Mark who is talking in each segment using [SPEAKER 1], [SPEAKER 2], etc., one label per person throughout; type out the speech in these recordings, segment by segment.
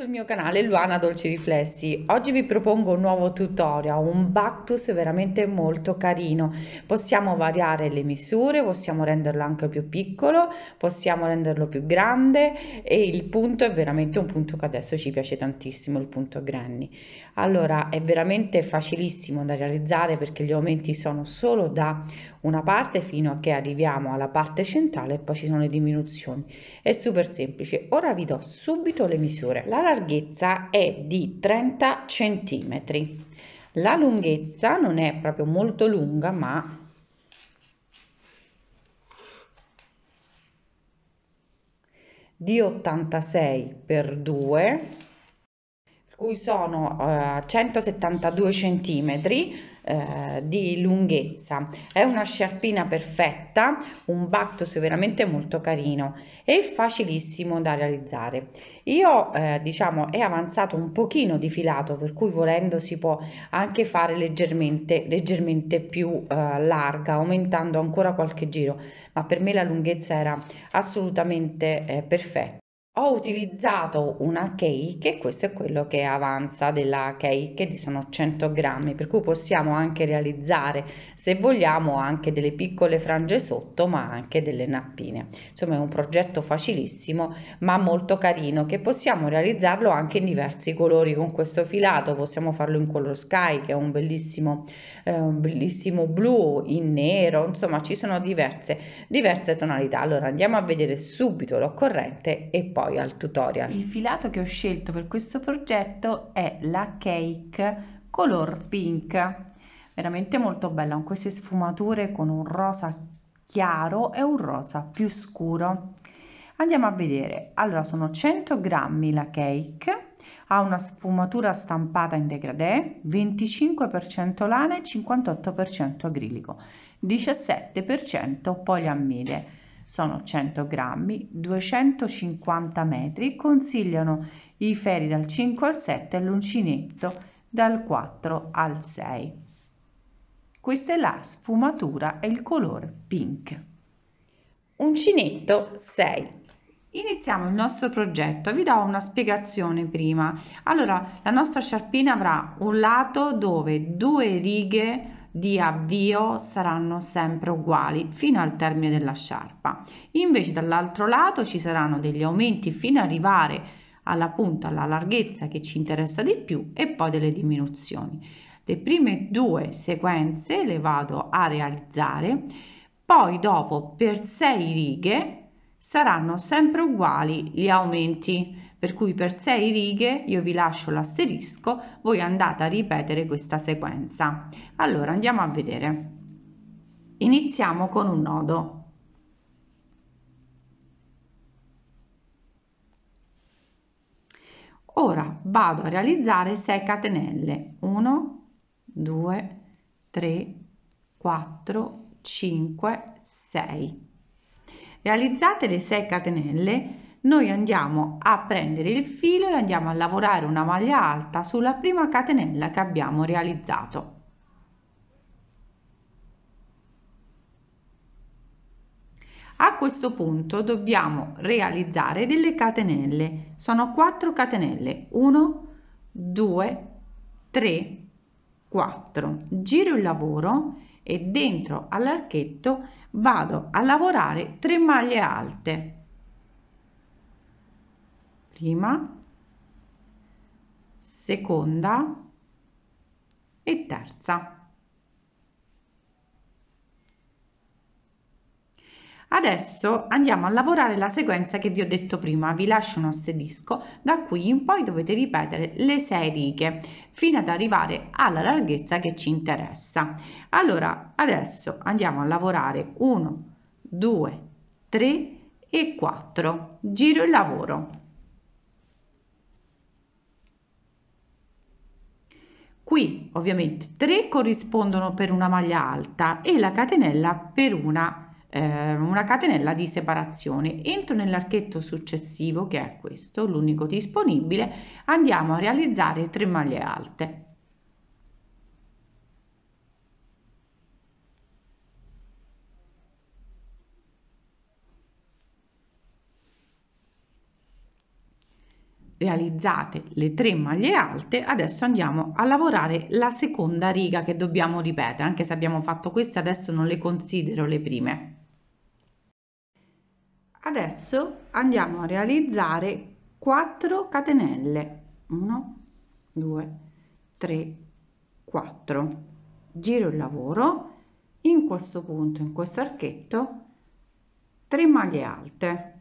[SPEAKER 1] sul mio canale Luana Dolci Riflessi. Oggi vi propongo un nuovo tutorial, un Bactus veramente molto carino. Possiamo variare le misure, possiamo renderlo anche più piccolo, possiamo renderlo più grande e il punto è veramente un punto che adesso ci piace tantissimo, il punto granny. Allora è veramente facilissimo da realizzare perché gli aumenti sono solo da una parte fino a che arriviamo alla parte centrale e poi ci sono le diminuzioni. È super semplice. Ora vi do subito le misure. La larghezza è di 30 cm. La lunghezza non è proprio molto lunga, ma di 86 per 2 cui sono eh, 172 centimetri eh, di lunghezza è una sciarpina perfetta un battos veramente molto carino e facilissimo da realizzare io eh, diciamo è avanzato un pochino di filato per cui volendo si può anche fare leggermente leggermente più eh, larga aumentando ancora qualche giro ma per me la lunghezza era assolutamente eh, perfetta ho utilizzato una cake e questo è quello che avanza della cake di sono 100 grammi per cui possiamo anche realizzare se vogliamo anche delle piccole frange sotto ma anche delle nappine insomma è un progetto facilissimo ma molto carino che possiamo realizzarlo anche in diversi colori con questo filato possiamo farlo in color sky che è un bellissimo eh, un bellissimo blu, in nero, insomma ci sono diverse, diverse tonalità. Allora andiamo a vedere subito l'occorrente e poi al tutorial. Il filato che ho scelto per questo progetto è la cake color pink veramente molto bella con queste sfumature con un rosa chiaro e un rosa più scuro andiamo a vedere allora sono 100 grammi la cake ha una sfumatura stampata in degradé, 25% lana e 58% acrilico, 17% poliammide. Sono 100 grammi, 250 metri, consigliano i feri dal 5 al 7 e l'uncinetto dal 4 al 6. Questa è la sfumatura e il colore pink. Uncinetto 6 Iniziamo il nostro progetto, vi do una spiegazione prima. Allora, la nostra sciarpina avrà un lato dove due righe di avvio saranno sempre uguali fino al termine della sciarpa. Invece dall'altro lato ci saranno degli aumenti fino ad arrivare alla punta, alla larghezza che ci interessa di più e poi delle diminuzioni. Le prime due sequenze le vado a realizzare, poi dopo per sei righe saranno sempre uguali gli aumenti, per cui per 6 righe io vi lascio l'asterisco, voi andate a ripetere questa sequenza. Allora andiamo a vedere. Iniziamo con un nodo. Ora vado a realizzare 6 catenelle. 1, 2, 3, 4, 5, 6 realizzate le 6 catenelle noi andiamo a prendere il filo e andiamo a lavorare una maglia alta sulla prima catenella che abbiamo realizzato a questo punto dobbiamo realizzare delle catenelle sono 4 catenelle 1 2 3 4 giro il lavoro e dentro all'archetto vado a lavorare 3 maglie alte prima seconda e terza Adesso andiamo a lavorare la sequenza che vi ho detto prima, vi lascio un asterisco, da qui in poi dovete ripetere le 6 righe fino ad arrivare alla larghezza che ci interessa. Allora, adesso andiamo a lavorare 1, 2, 3 e 4, giro il lavoro. Qui ovviamente 3 corrispondono per una maglia alta e la catenella per una maglia Ehm, una catenella di separazione. Entro nell'archetto successivo, che è questo, l'unico disponibile, andiamo a realizzare 3 maglie alte. realizzate le 3 maglie alte adesso andiamo a lavorare la seconda riga che dobbiamo ripetere anche se abbiamo fatto queste adesso non le considero le prime adesso andiamo a realizzare 4 catenelle 1 2 3 4 giro il lavoro in questo punto in questo archetto 3 maglie alte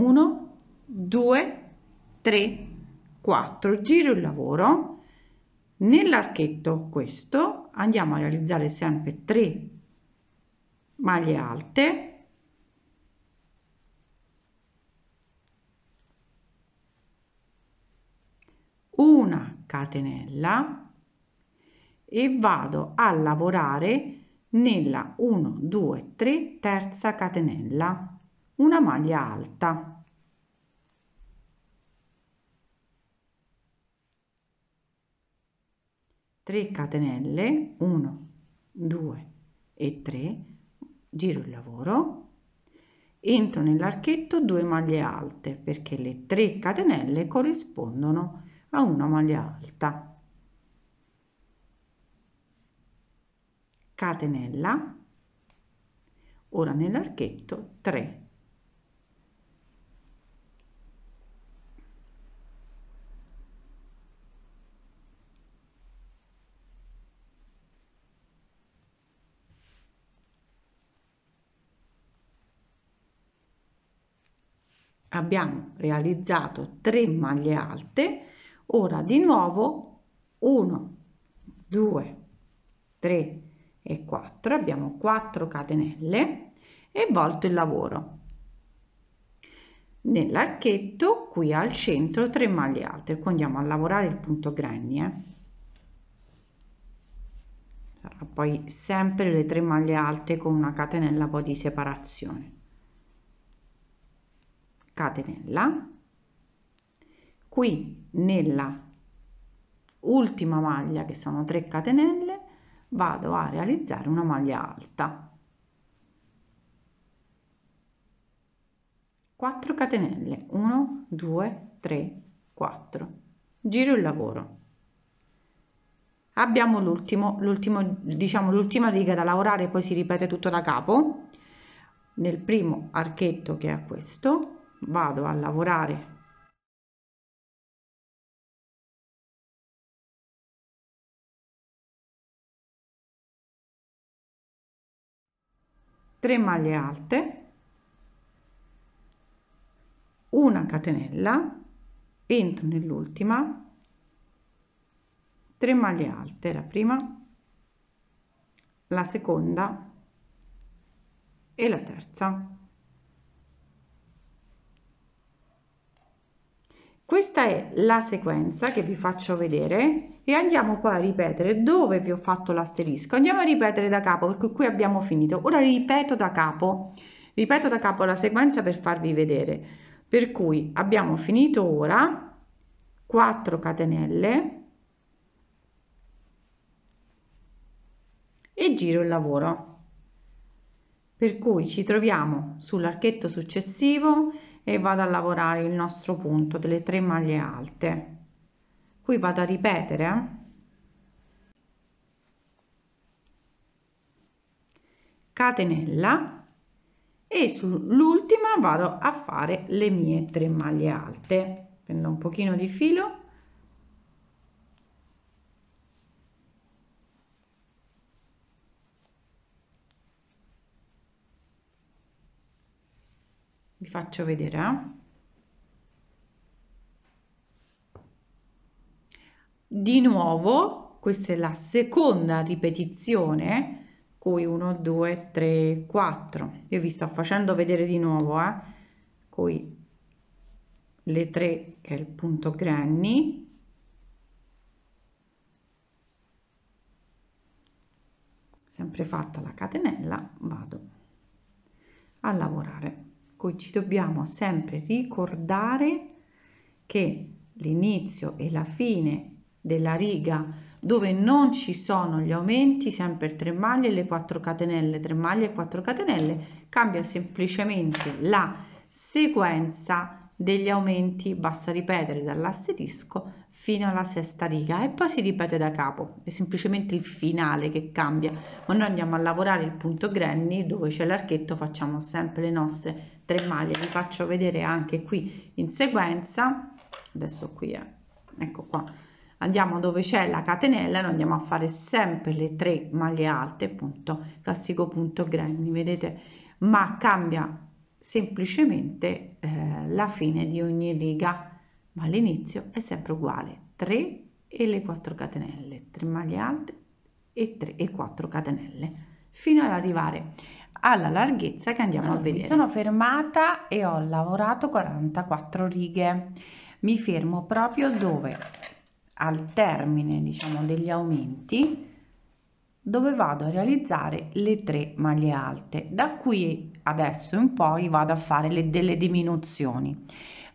[SPEAKER 1] 1 2 3 4 giro il lavoro nell'archetto questo andiamo a realizzare sempre 3 maglie alte una catenella e vado a lavorare nella 1 2 3 terza catenella una maglia alta. catenelle 1 2 e 3 giro il lavoro entro nell'archetto 2 maglie alte perché le 3 catenelle corrispondono a una maglia alta catenella ora nell'archetto 3 abbiamo realizzato 3 maglie alte ora di nuovo 1 2 3 e 4 abbiamo 4 catenelle e volto il lavoro nell'archetto qui al centro 3 maglie alte qui ecco, andiamo a lavorare il punto granny eh. sarà poi sempre le 3 maglie alte con una catenella poi di separazione catenella qui nella ultima maglia che sono 3 catenelle vado a realizzare una maglia alta 4 catenelle 1 2 3 4 giro il lavoro abbiamo l'ultimo l'ultimo diciamo l'ultima riga da lavorare poi si ripete tutto da capo nel primo archetto che è questo vado a lavorare tre maglie alte una catenella entro nell'ultima 3 maglie alte la prima la seconda e la terza Questa è la sequenza che vi faccio vedere e andiamo poi a ripetere dove vi ho fatto l'asterisco. Andiamo a ripetere da capo perché qui abbiamo finito. Ora ripeto da capo, ripeto da capo la sequenza per farvi vedere. Per cui abbiamo finito ora 4 catenelle e giro il lavoro. Per cui ci troviamo sull'archetto successivo e vado a lavorare il nostro punto delle tre maglie alte qui vado a ripetere eh. catenella e sull'ultima vado a fare le mie tre maglie alte prendo un pochino di filo faccio vedere eh. di nuovo questa è la seconda ripetizione coi 1 2 3 4 io vi sto facendo vedere di nuovo eh, coi le tre che è il punto granny sempre fatta la catenella vado a lavorare cui ci dobbiamo sempre ricordare che l'inizio e la fine della riga dove non ci sono gli aumenti, sempre 3 maglie e le 4 catenelle, 3 maglie e 4 catenelle, cambia semplicemente la sequenza degli aumenti, basta ripetere dall'asterisco fino alla sesta riga e poi si ripete da capo, è semplicemente il finale che cambia, ma noi andiamo a lavorare il punto granny dove c'è l'archetto, facciamo sempre le nostre 3 maglie vi faccio vedere anche qui in sequenza adesso qui è ecco qua andiamo dove c'è la catenella noi andiamo a fare sempre le tre maglie alte punto classico punto granny vedete ma cambia semplicemente eh, la fine di ogni riga ma l'inizio è sempre uguale 3 e le 4 catenelle 3 maglie alte e 3 e 4 catenelle fino ad arrivare alla larghezza che andiamo allora, a vedere. Mi sono fermata e ho lavorato 44 righe. Mi fermo proprio dove al termine, diciamo, degli aumenti dove vado a realizzare le tre maglie alte. Da qui adesso in poi vado a fare le, delle diminuzioni.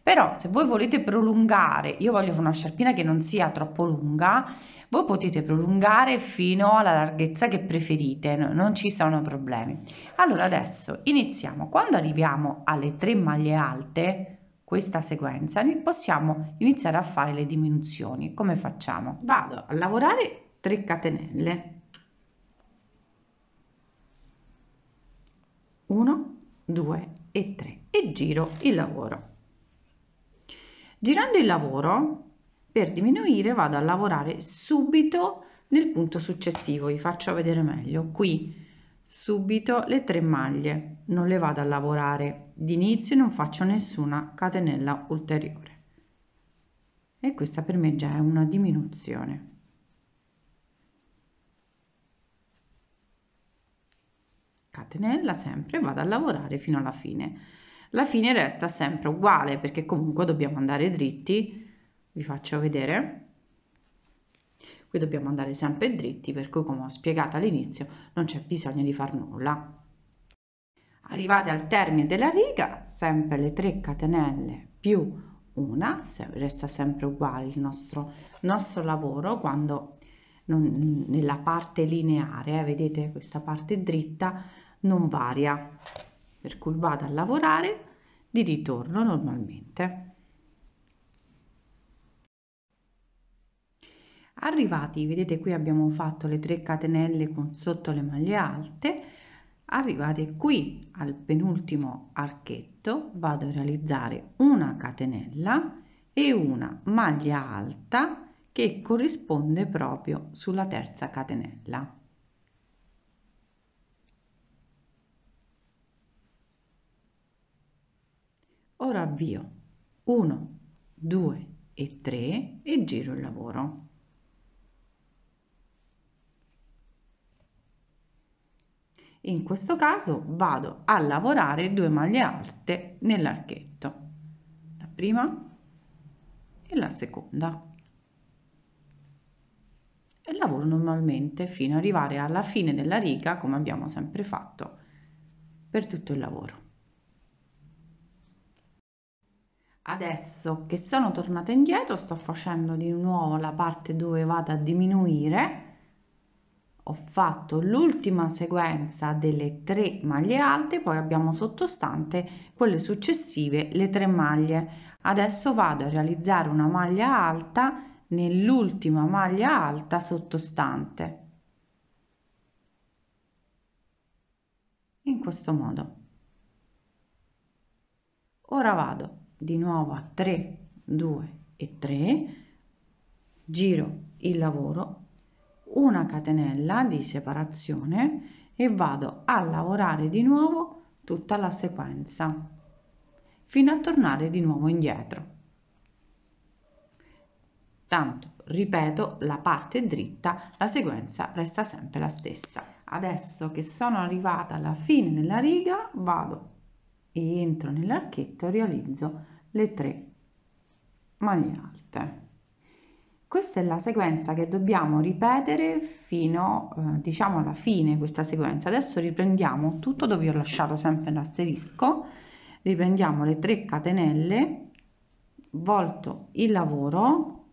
[SPEAKER 1] Però se voi volete prolungare, io voglio una sciarpina che non sia troppo lunga, voi potete prolungare fino alla larghezza che preferite, no, non ci sono problemi. Allora adesso iniziamo. Quando arriviamo alle tre maglie alte, questa sequenza, possiamo iniziare a fare le diminuzioni. Come facciamo? Vado a lavorare 3 catenelle. 1, 2 e 3 e giro il lavoro. Girando il lavoro per diminuire vado a lavorare subito nel punto successivo vi faccio vedere meglio qui subito le tre maglie non le vado a lavorare d'inizio non faccio nessuna catenella ulteriore e questa per me già è una diminuzione catenella sempre vado a lavorare fino alla fine la fine resta sempre uguale perché comunque dobbiamo andare dritti vi faccio vedere qui dobbiamo andare sempre dritti per cui come ho spiegato all'inizio non c'è bisogno di far nulla arrivate al termine della riga sempre le 3 catenelle più una resta sempre uguale il nostro, nostro lavoro quando non, nella parte lineare eh, vedete questa parte dritta non varia per cui vado a lavorare di ritorno normalmente arrivati vedete qui abbiamo fatto le 3 catenelle con sotto le maglie alte arrivate qui al penultimo archetto vado a realizzare una catenella e una maglia alta che corrisponde proprio sulla terza catenella ora avvio 1 2 e 3 e giro il lavoro in questo caso vado a lavorare due maglie alte nell'archetto la prima e la seconda e lavoro normalmente fino ad arrivare alla fine della riga come abbiamo sempre fatto per tutto il lavoro adesso che sono tornata indietro sto facendo di nuovo la parte dove vado a diminuire ho fatto l'ultima sequenza delle tre maglie alte poi abbiamo sottostante quelle successive le tre maglie adesso vado a realizzare una maglia alta nell'ultima maglia alta sottostante in questo modo ora vado di nuovo a 3 2 e 3 giro il lavoro una catenella di separazione e vado a lavorare di nuovo tutta la sequenza fino a tornare di nuovo indietro tanto ripeto la parte dritta la sequenza resta sempre la stessa adesso che sono arrivata alla fine della riga vado e entro nell'archetto e realizzo le tre maglie alte questa è la sequenza che dobbiamo ripetere fino, eh, diciamo, alla fine questa sequenza. Adesso riprendiamo tutto dove ho lasciato sempre l'asterisco, riprendiamo le 3 catenelle, volto il lavoro,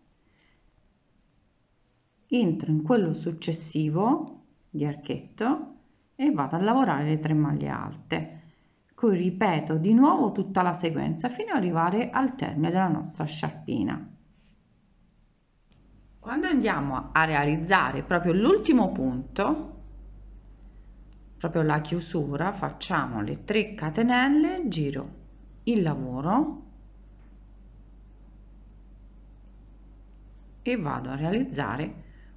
[SPEAKER 1] entro in quello successivo di archetto e vado a lavorare le 3 maglie alte. Qui ripeto di nuovo tutta la sequenza fino ad arrivare al termine della nostra sciarpina quando andiamo a realizzare proprio l'ultimo punto proprio la chiusura facciamo le 3 catenelle giro il lavoro e vado a realizzare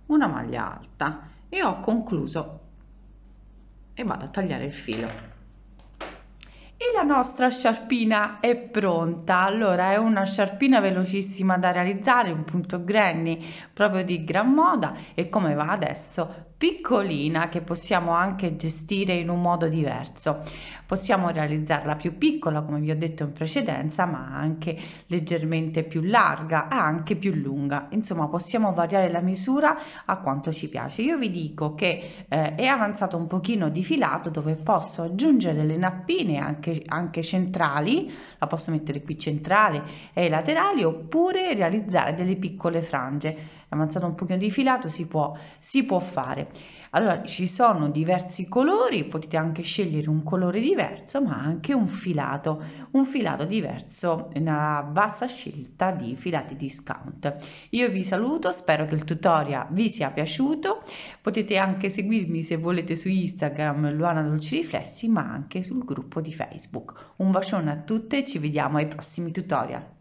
[SPEAKER 1] una maglia alta e ho concluso e vado a tagliare il filo la nostra sciarpina è pronta allora è una sciarpina velocissima da realizzare un punto granny proprio di gran moda e come va adesso piccolina che possiamo anche gestire in un modo diverso possiamo realizzarla più piccola come vi ho detto in precedenza ma anche leggermente più larga e anche più lunga insomma possiamo variare la misura a quanto ci piace io vi dico che eh, è avanzato un pochino di filato dove posso aggiungere le nappine anche anche centrali la posso mettere qui centrale e ai laterali oppure realizzare delle piccole frange avanzato un pochino di filato si può, si può fare allora ci sono diversi colori potete anche scegliere un colore diverso ma anche un filato un filato diverso una vasta scelta di filati discount io vi saluto spero che il tutorial vi sia piaciuto potete anche seguirmi se volete su instagram luana dolci riflessi ma anche sul gruppo di facebook un bacione a tutte ci vediamo ai prossimi tutorial.